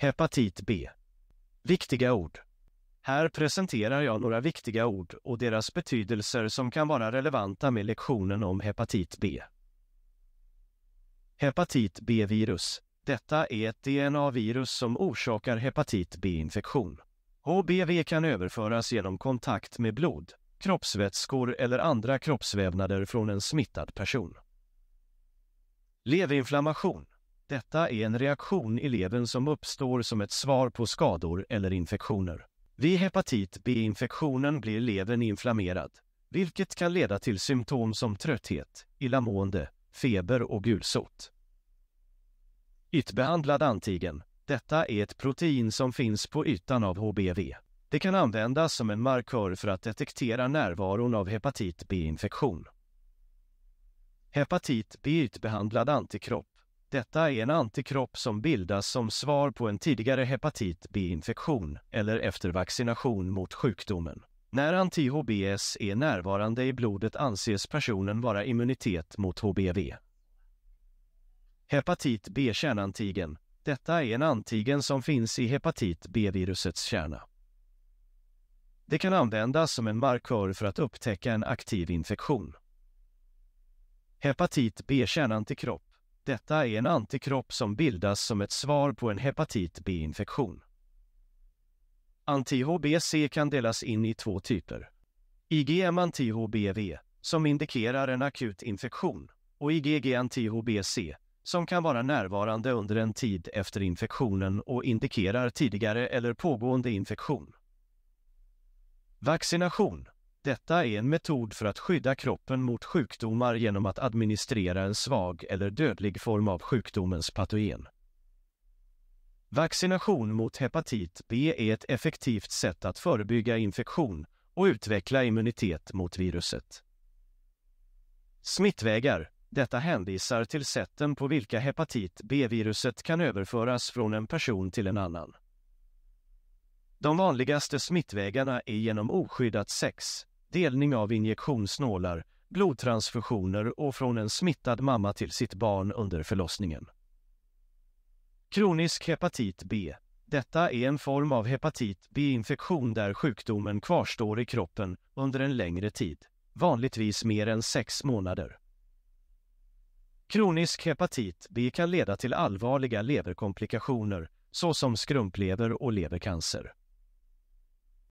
Hepatit B. Viktiga ord. Här presenterar jag några viktiga ord och deras betydelser som kan vara relevanta med lektionen om hepatit B. Hepatit B-virus. Detta är ett DNA-virus som orsakar hepatit B-infektion. HBV kan överföras genom kontakt med blod, kroppsvätskor eller andra kroppsvävnader från en smittad person. Levinflammation detta är en reaktion i levern som uppstår som ett svar på skador eller infektioner. Vid hepatit B-infektionen blir levern inflammerad, vilket kan leda till symptom som trötthet, illamående, feber och gulsot. Ytbehandlad antigen. Detta är ett protein som finns på ytan av HBV. Det kan användas som en markör för att detektera närvaron av hepatit B-infektion. Hepatit B-ytbehandlad antikropp detta är en antikropp som bildas som svar på en tidigare hepatit B-infektion eller efter vaccination mot sjukdomen. När anti-HBS är närvarande i blodet anses personen vara immunitet mot HBV. Hepatit B-kärnantigen. Detta är en antigen som finns i hepatit B-virusets kärna. Det kan användas som en markör för att upptäcka en aktiv infektion. Hepatit B-kärnantikropp detta är en antikropp som bildas som ett svar på en hepatit B-infektion. Anti-HBC kan delas in i två typer. IgM anti-HBV, som indikerar en akut infektion, och IgG anti-HBC, som kan vara närvarande under en tid efter infektionen och indikerar tidigare eller pågående infektion. Vaccination detta är en metod för att skydda kroppen mot sjukdomar genom att administrera en svag eller dödlig form av sjukdomens patogen. Vaccination mot hepatit B är ett effektivt sätt att förebygga infektion och utveckla immunitet mot viruset. Smittvägar Detta hänvisar till sätten på vilka hepatit B-viruset kan överföras från en person till en annan. De vanligaste smittvägarna är genom oskyddat sex, delning av injektionsnålar, blodtransfusioner och från en smittad mamma till sitt barn under förlossningen. Kronisk hepatit B. Detta är en form av hepatit B-infektion där sjukdomen kvarstår i kroppen under en längre tid, vanligtvis mer än sex månader. Kronisk hepatit B kan leda till allvarliga leverkomplikationer såsom skrumplever och levercancer.